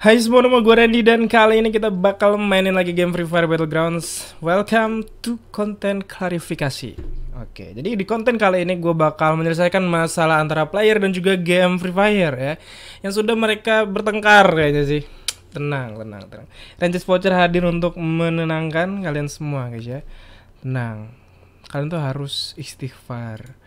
Hai semua, nama gue Randy dan kali ini kita bakal mainin lagi game Free Fire Battlegrounds Welcome to konten klarifikasi Oke, jadi di konten kali ini gue bakal menyelesaikan masalah antara player dan juga game Free Fire ya Yang sudah mereka bertengkar kayaknya sih Tenang, tenang, tenang Rangers Voucher hadir untuk menenangkan kalian semua guys ya Tenang, kalian tuh harus istighfar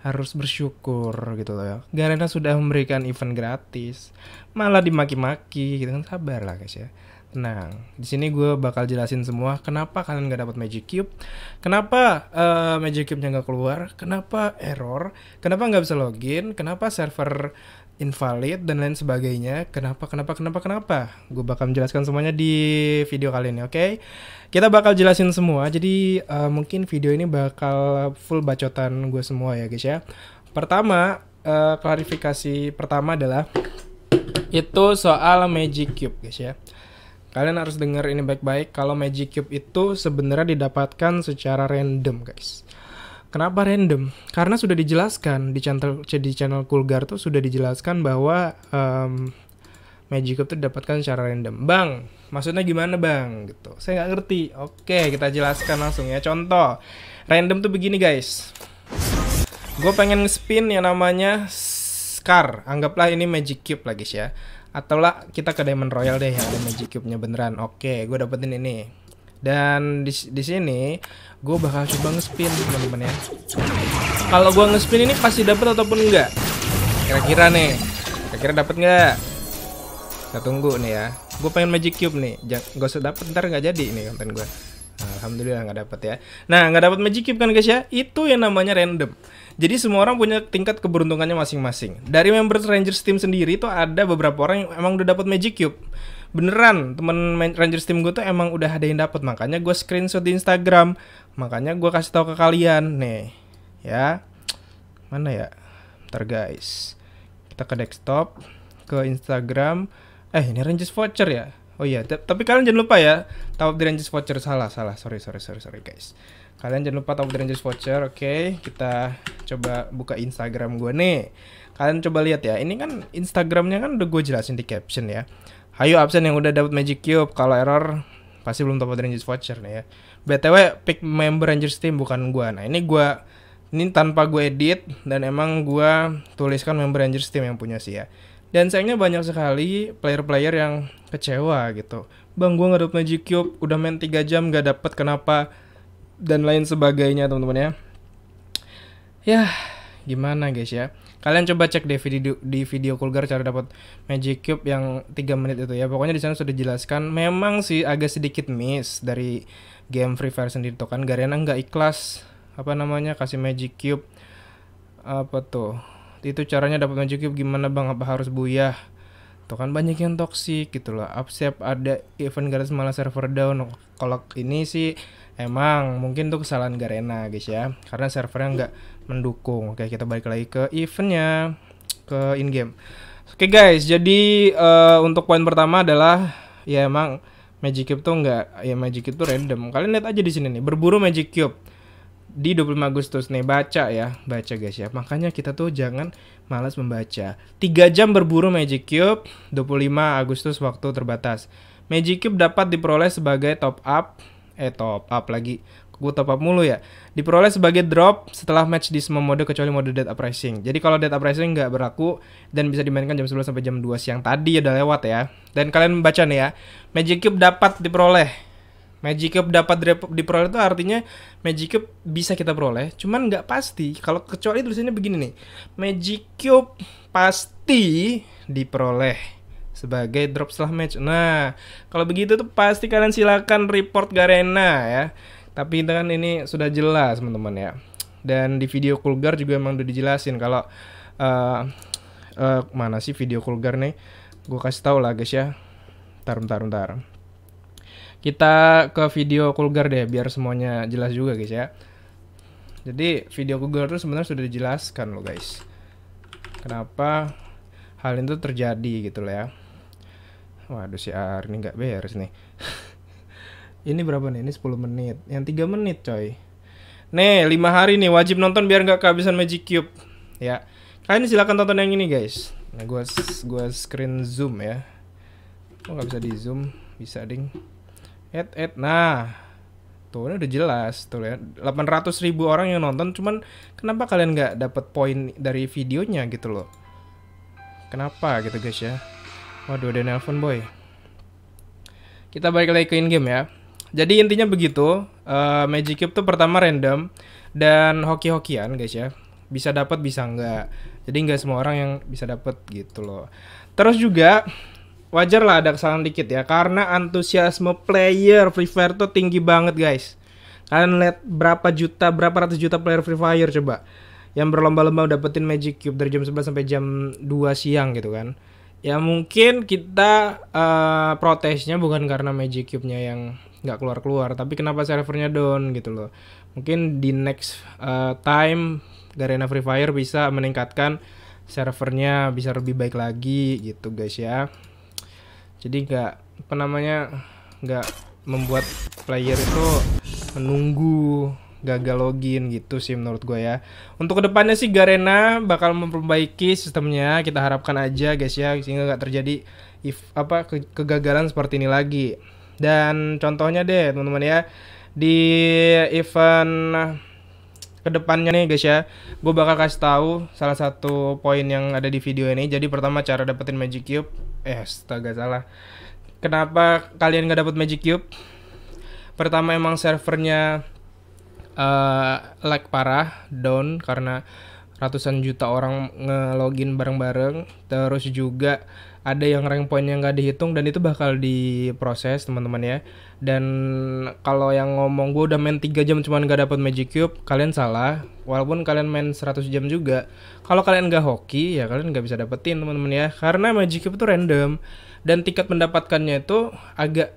harus bersyukur gitu loh ya. Garena sudah memberikan event gratis, malah dimaki-maki gitu kan sabar lah guys ya. Tenang, di sini gue bakal jelasin semua kenapa kalian gak dapat Magic Cube, kenapa uh, Magic Cube-nya gak keluar, kenapa error, kenapa nggak bisa login, kenapa server invalid dan lain sebagainya. Kenapa, kenapa, kenapa, kenapa? Gue bakal menjelaskan semuanya di video kali ini, oke? Okay? Kita bakal jelasin semua, jadi uh, mungkin video ini bakal full bacotan gue semua ya guys ya. Pertama, uh, klarifikasi pertama adalah itu soal Magic Cube guys ya. Kalian harus dengar ini baik-baik kalau Magic Cube itu sebenarnya didapatkan secara random guys. Kenapa random? Karena sudah dijelaskan di channel di channel Kulgar tuh sudah dijelaskan bahwa um, Cup tuh didapatkan secara random. Bang, maksudnya gimana bang? Gitu. Saya nggak ngerti. Oke, kita jelaskan langsung ya. Contoh, random tuh begini guys. Gue pengen spin yang namanya Scar. Anggaplah ini Magic Cube lah guys ya. Atau lah kita ke Diamond Royal deh yang ada Magic Cube-nya beneran. Oke, gue dapetin ini. Dan di, di sini gue bakal coba ngespin teman-teman ya. Kalau gue ngespin ini pasti dapet ataupun enggak? Kira-kira nih, kira-kira dapet nggak? Kita tunggu nih ya. Gue pengen magic cube nih. Gak usah dapet ntar nggak jadi nih konten gue. Alhamdulillah nggak dapat ya. Nah nggak dapat magic cube kan guys ya? Itu yang namanya random. Jadi semua orang punya tingkat keberuntungannya masing-masing. Dari member Rangers Team sendiri itu ada beberapa orang yang emang udah dapat magic cube beneran temen Rangers tim gue tuh emang udah ada yang dapet makanya gue screenshot di Instagram makanya gue kasih tahu ke kalian nih ya mana ya ntar guys kita ke desktop ke Instagram eh ini Rangers voucher ya oh iya tapi kalian jangan lupa ya tahu di Rangers voucher salah salah sorry sorry sorry sorry guys kalian jangan lupa tahu di Rangers voucher oke okay, kita coba buka Instagram gue nih kalian coba lihat ya ini kan Instagramnya kan udah gue jelasin di caption ya Hayu absen yang udah dapat Magic Cube. Kalau error pasti belum dapat Rangers voucher nih ya. BTW pick member Rangers team bukan gua. Nah, ini gua ini tanpa gue edit dan emang gua tuliskan member Rangers team yang punya sih ya. Dan sayangnya banyak sekali player-player yang kecewa gitu. Bang, gue nggak dapet Magic Cube, udah main 3 jam nggak dapet kenapa, dan lain sebagainya teman-teman ya. Ya, gimana guys ya. Kalian coba cek deh video di video Kulgar cara dapat Magic Cube yang 3 menit itu ya. Pokoknya di sana sudah dijelaskan. Memang sih agak sedikit miss dari game Free Fire sendiri tuh kan. Garena nggak ikhlas apa namanya kasih Magic Cube apa tuh? Itu caranya dapat Magic Cube gimana Bang? Apa harus buyah? atau gitu kan banyak yang toxic gitu loh upsep ada event garis malah server down kalau ini sih emang mungkin tuh kesalahan Garena guys ya karena servernya nggak mendukung oke kita balik lagi ke eventnya ke in game oke guys jadi uh, untuk poin pertama adalah ya emang Magic Cube tuh nggak ya Magic Cube tuh random kalian lihat aja di sini nih berburu Magic Cube di 25 Agustus nih baca ya baca guys ya makanya kita tuh jangan malas membaca 3 jam berburu Magic Cube 25 Agustus waktu terbatas Magic Cube dapat diperoleh sebagai top up eh top up lagi gue top up mulu ya diperoleh sebagai drop setelah match di semua mode kecuali mode Dead Uprising jadi kalau Dead Uprising nggak berlaku dan bisa dimainkan jam 11 sampai jam 2 siang tadi ya udah lewat ya dan kalian baca nih ya Magic Cube dapat diperoleh Magic Cup dapat diperoleh itu artinya Magic Cup bisa kita peroleh, cuman nggak pasti. Kalau kecuali tulisannya begini nih, Magic Cup pasti diperoleh sebagai drop setelah match. Nah, kalau begitu tuh pasti kalian silakan report Garena ya. Tapi dengan kan ini sudah jelas teman-teman ya. Dan di video Kulgar juga emang udah dijelasin kalau uh, uh, mana sih video Kulgar nih? Gue kasih tau lah guys ya. Tarum tarum tarum. Kita ke video Kulgar deh biar semuanya jelas juga guys ya. Jadi video Google itu sebenarnya sudah dijelaskan loh guys. Kenapa hal itu terjadi gitu lah ya. Waduh si AR ini nggak beres nih. ini berapa nih? Ini 10 menit. Yang 3 menit coy. Nih, 5 hari nih wajib nonton biar nggak kehabisan Magic Cube. Ya. Kalian silahkan tonton yang ini guys. Nah, gua gua screen zoom ya. Oh nggak bisa di zoom, bisa ding. Ed, Ed, nah tuh ini udah jelas tuh ya 800 ribu orang yang nonton cuman kenapa kalian nggak dapat poin dari videonya gitu loh kenapa gitu guys ya waduh ada nelpon boy kita balik lagi ke in game ya jadi intinya begitu uh, Magic Cube tuh pertama random dan hoki-hokian guys ya bisa dapat bisa nggak jadi nggak semua orang yang bisa dapat gitu loh terus juga wajar lah ada kesalahan dikit ya karena antusiasme player Free Fire tuh tinggi banget guys. Kalian lihat berapa juta, berapa ratus juta player Free Fire coba yang berlomba-lomba dapetin Magic Cube dari jam 11 sampai jam 2 siang gitu kan. Ya mungkin kita uh, protesnya bukan karena Magic Cube-nya yang nggak keluar-keluar, tapi kenapa servernya down gitu loh. Mungkin di next uh, time Garena Free Fire bisa meningkatkan servernya bisa lebih baik lagi gitu guys ya jadi nggak apa namanya nggak membuat player itu menunggu gagal login gitu sih menurut gue ya. Untuk kedepannya sih Garena bakal memperbaiki sistemnya. Kita harapkan aja guys ya sehingga nggak terjadi if, apa ke, kegagalan seperti ini lagi. Dan contohnya deh teman-teman ya di event kedepannya nih guys ya gue bakal kasih tahu salah satu poin yang ada di video ini jadi pertama cara dapetin magic cube eh astaga salah kenapa kalian nggak dapat magic cube pertama emang servernya uh, lag parah down karena ratusan juta orang ngelogin bareng-bareng terus juga ada yang rank point yang nggak dihitung dan itu bakal diproses teman-teman ya dan kalau yang ngomong gue udah main 3 jam cuman gak dapet magic cube kalian salah walaupun kalian main 100 jam juga kalau kalian nggak hoki ya kalian nggak bisa dapetin teman-teman ya karena magic cube itu random dan tiket mendapatkannya itu agak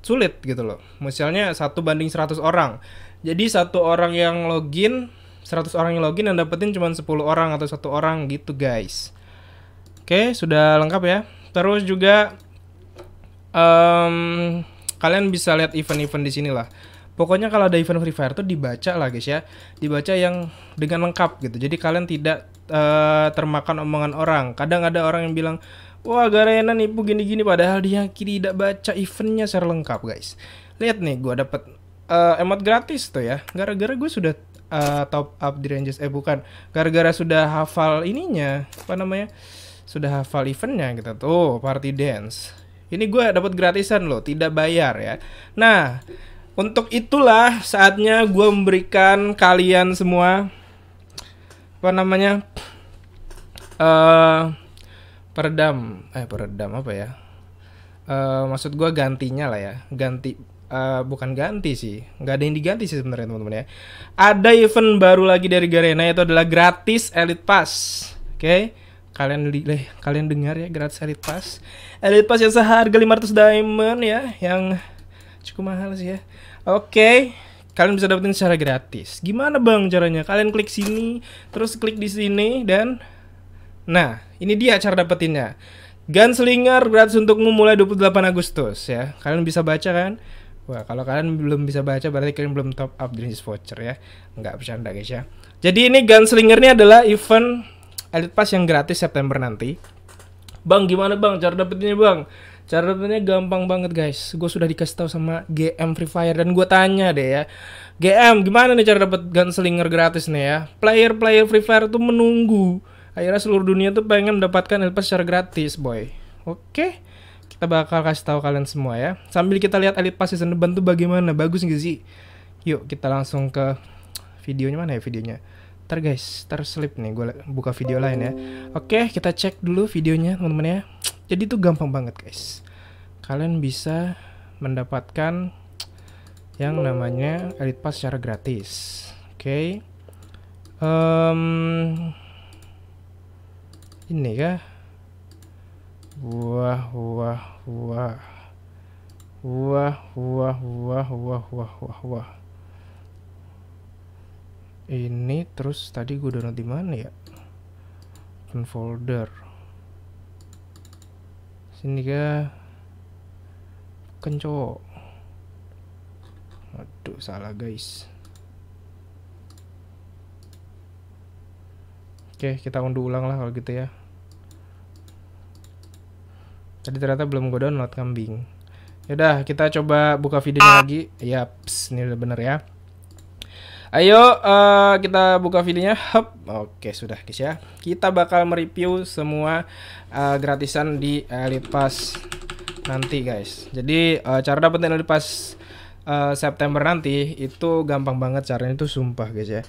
sulit gitu loh misalnya satu banding 100 orang jadi satu orang yang login 100 orang yang login yang dapetin cuma 10 orang atau satu orang gitu guys Oke, sudah lengkap ya. Terus juga um, kalian bisa lihat event-event di sini lah. Pokoknya kalau ada event Free Fire tuh dibaca lah guys ya, dibaca yang dengan lengkap gitu. Jadi kalian tidak uh, termakan omongan orang. Kadang ada orang yang bilang, wah Garena nipu gini-gini, padahal dia tidak baca eventnya secara lengkap guys. Lihat nih, gue dapet uh, emot gratis tuh ya. Gara-gara gue sudah uh, top up di ranges, eh bukan, gara-gara sudah hafal ininya, apa namanya? sudah hafal eventnya kita gitu tuh party dance ini gue dapat gratisan loh tidak bayar ya nah untuk itulah saatnya gue memberikan kalian semua apa namanya uh, peredam eh peredam apa ya uh, maksud gue gantinya lah ya ganti uh, bukan ganti sih nggak ada yang diganti sih sebenarnya teman-teman ya ada event baru lagi dari Garena itu adalah gratis Elite Pass oke okay? kalian li leh, kalian dengar ya gratis Elite Pass. Elite Pass yang seharga 500 diamond ya, yang cukup mahal sih ya. Oke. Okay kalian bisa dapetin secara gratis. Gimana bang caranya? Kalian klik sini, terus klik di sini dan nah ini dia cara dapetinnya. Gunslinger gratis untuk memulai 28 Agustus ya. Kalian bisa baca kan? Wah, kalau kalian belum bisa baca berarti kalian belum top up dari voucher ya. Nggak bercanda guys ya. Jadi ini Gunslinger ini adalah event Elite Pass yang gratis September nanti. Bang, gimana bang? Cara dapetinnya bang? Cara dapetinnya gampang banget guys. Gue sudah dikasih tahu sama GM Free Fire dan gue tanya deh ya. GM, gimana nih cara dapet Gunslinger gratis nih ya? Player-player Free Fire tuh menunggu. Akhirnya seluruh dunia tuh pengen mendapatkan Elite Pass secara gratis, boy. Oke? Kita bakal kasih tahu kalian semua ya. Sambil kita lihat Elite Pass Season depan tuh bagaimana, bagus nggak sih? Yuk, kita langsung ke videonya mana ya videonya? Ntar guys, ntar slip nih gue buka video lain ya. Oke, kita cek dulu videonya teman-teman ya. Jadi itu gampang banget guys. Kalian bisa mendapatkan yang namanya Elite Pass secara gratis. Oke. Okay. Um, ini ya. Wah, wah, wah. Wah, wah, wah, wah, wah, wah, wah ini terus tadi gue download di mana ya open folder sini ga kenco aduh salah guys oke kita unduh ulang lah kalau gitu ya tadi ternyata belum gue download kambing yaudah kita coba buka videonya ah. lagi yaps ini udah bener ya Ayo uh, kita buka videonya. Hup. Oke, sudah guys ya. Kita bakal mereview semua uh, gratisan di Elite Pass nanti guys. Jadi uh, cara dapetin Elite Pass uh, September nanti itu gampang banget caranya itu sumpah guys ya.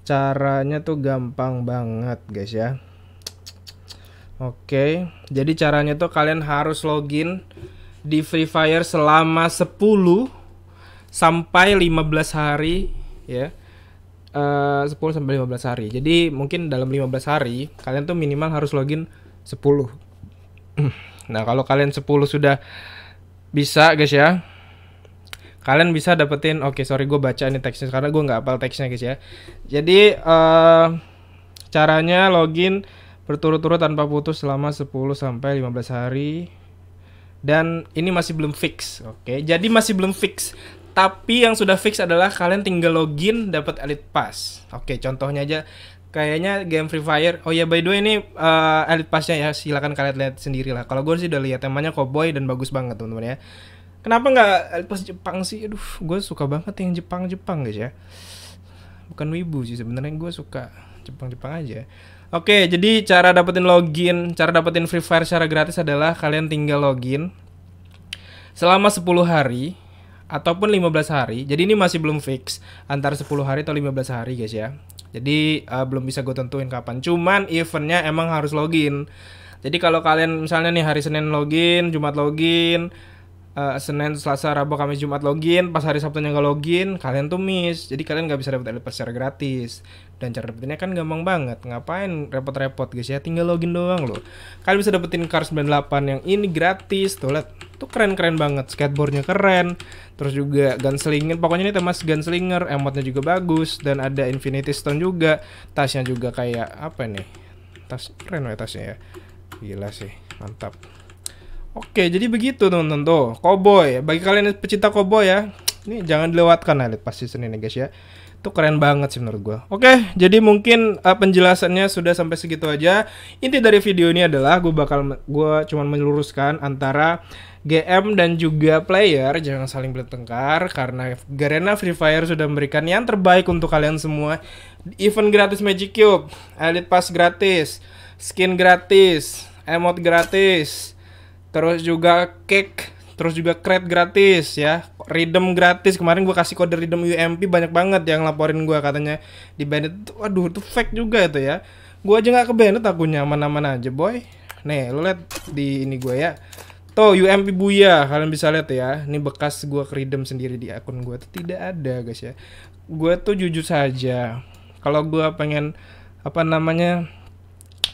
Caranya tuh gampang banget guys ya. Oke, jadi caranya tuh kalian harus login di Free Fire selama 10 sampai 15 hari ya. Eh, sepuluh sampai lima belas hari. Jadi mungkin dalam lima belas hari kalian tuh minimal harus login sepuluh nah, kalau kalian sepuluh sudah bisa guys ya. Kalian bisa dapetin oke okay, sorry gue baca ini teksnya karena gue nggak apal teksnya guys ya. Jadi uh, caranya login berturut-turut tanpa putus selama sepuluh sampai lima belas hari dan ini masih belum fix. Oke, okay? jadi masih belum fix. Tapi yang sudah fix adalah kalian tinggal login dapat Elite Pass. Oke, contohnya aja kayaknya game Free Fire. Oh ya by the way ini uh, Elite Passnya ya silakan kalian lihat sendiri lah. Kalau gue sih udah lihat temanya cowboy dan bagus banget teman-teman ya. Kenapa nggak Elite Pass Jepang sih? Aduh, gue suka banget yang Jepang-Jepang guys ya. Bukan wibu sih sebenarnya gue suka Jepang-Jepang aja. Oke, jadi cara dapetin login, cara dapetin Free Fire secara gratis adalah kalian tinggal login selama 10 hari ataupun 15 hari. Jadi ini masih belum fix antara 10 hari atau 15 hari guys ya. Jadi uh, belum bisa gue tentuin kapan. Cuman eventnya emang harus login. Jadi kalau kalian misalnya nih hari Senin login, Jumat login, uh, Senin, Selasa, Rabu, Kamis, Jumat login, pas hari Sabtunya nggak login, kalian tuh miss. Jadi kalian nggak bisa dapat early secara gratis. Dan cara dapetinnya kan gampang banget. Ngapain repot-repot guys ya? Tinggal login doang loh. Kalian bisa dapetin Card 98 yang ini gratis. Tuh liat itu keren-keren banget skateboardnya keren terus juga gunslinger pokoknya ini temas gunslinger emotnya juga bagus dan ada infinity stone juga tasnya juga kayak apa nih tas keren ya tasnya ya gila sih mantap oke jadi begitu teman-teman tuh cowboy bagi kalian yang pecinta cowboy ya ini jangan dilewatkan lah pasti Senin nih guys ya itu keren banget sih menurut gue. Oke, jadi mungkin uh, penjelasannya sudah sampai segitu aja. Inti dari video ini adalah gue bakal gue cuman meluruskan antara GM dan juga player jangan saling bertengkar karena Garena Free Fire sudah memberikan yang terbaik untuk kalian semua. Event gratis Magic Cube, Elite Pass gratis, skin gratis, emot gratis, terus juga cake Terus juga crate gratis ya. redeem gratis. Kemarin gue kasih kode redeem UMP banyak banget yang laporin gue katanya di Bandit. Waduh itu fake juga itu ya. Gue aja nggak ke Bandit akunya nyaman mana aja boy. Nih lo liat di ini gue ya. Tuh UMP Buya kalian bisa lihat ya. Ini bekas gua keridem sendiri di akun gue tuh tidak ada guys ya. gue tuh jujur saja. Kalau gue pengen apa namanya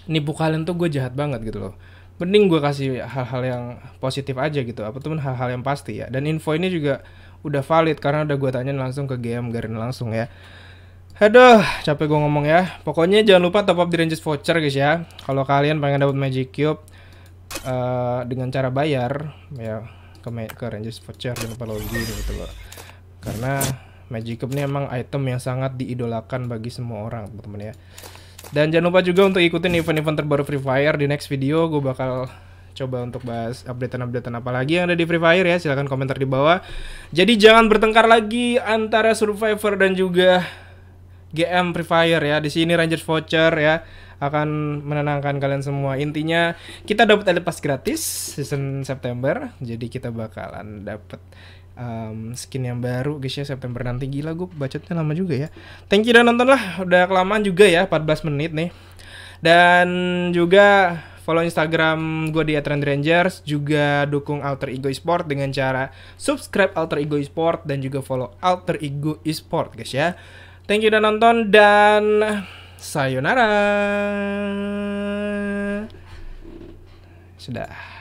nipu kalian tuh gue jahat banget gitu loh mending gue kasih hal-hal yang positif aja gitu apa tuh hal-hal yang pasti ya dan info ini juga udah valid karena udah gue tanya langsung ke GM Garin langsung ya Aduh, capek gue ngomong ya. Pokoknya jangan lupa top up di Ranges Voucher guys ya. Kalau kalian pengen dapat Magic Cube uh, dengan cara bayar ya ke ke Ranges Voucher dan lupa login gitu loh. Karena Magic Cube ini emang item yang sangat diidolakan bagi semua orang, teman-teman ya. Dan jangan lupa juga untuk ikutin event-event terbaru Free Fire di next video gue bakal coba untuk bahas updatean-updatean apa lagi yang ada di Free Fire ya. Silahkan komentar di bawah. Jadi jangan bertengkar lagi antara Survivor dan juga GM Free Fire ya. Di sini Rangers Voucher ya akan menenangkan kalian semua. Intinya kita dapat elite pass gratis season September. Jadi kita bakalan dapat um, skin yang baru guys ya September nanti gila gue bacotnya lama juga ya thank you udah nonton lah udah kelamaan juga ya 14 menit nih dan juga follow Instagram gue di Rangers juga dukung Alter Ego Esport dengan cara subscribe Alter Ego Esport dan juga follow Alter Ego Esport guys ya thank you udah nonton dan sayonara sudah